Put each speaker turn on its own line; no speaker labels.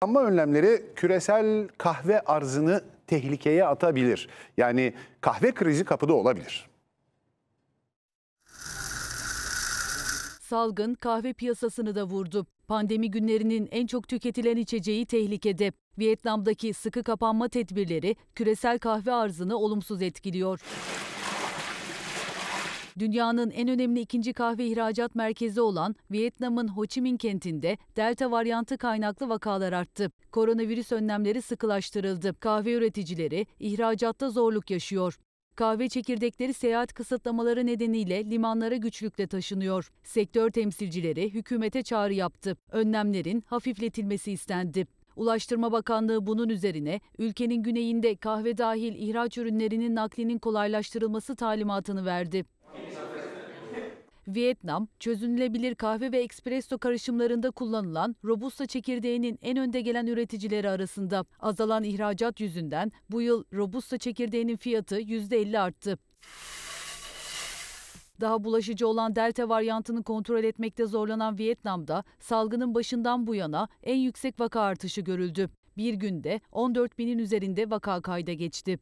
Ama önlemleri küresel kahve arzını tehlikeye atabilir. Yani kahve krizi kapıda olabilir. Salgın kahve piyasasını da vurdu. Pandemi günlerinin en çok tüketilen içeceği tehlikede. Vietnam'daki sıkı kapanma tedbirleri küresel kahve arzını olumsuz etkiliyor. Dünyanın en önemli ikinci kahve ihracat merkezi olan Vietnam'ın Ho Chi Minh kentinde delta varyantı kaynaklı vakalar arttı. Koronavirüs önlemleri sıkılaştırıldı. Kahve üreticileri ihracatta zorluk yaşıyor. Kahve çekirdekleri seyahat kısıtlamaları nedeniyle limanlara güçlükle taşınıyor. Sektör temsilcileri hükümete çağrı yaptı. Önlemlerin hafifletilmesi istendi. Ulaştırma Bakanlığı bunun üzerine ülkenin güneyinde kahve dahil ihraç ürünlerinin naklinin kolaylaştırılması talimatını verdi. Vietnam, çözünülebilir kahve ve espresso karışımlarında kullanılan Robusta çekirdeğinin en önde gelen üreticileri arasında. Azalan ihracat yüzünden bu yıl Robusta çekirdeğinin fiyatı %50 arttı. Daha bulaşıcı olan delta varyantını kontrol etmekte zorlanan Vietnam'da salgının başından bu yana en yüksek vaka artışı görüldü. Bir günde 14 binin üzerinde vaka kayda geçti.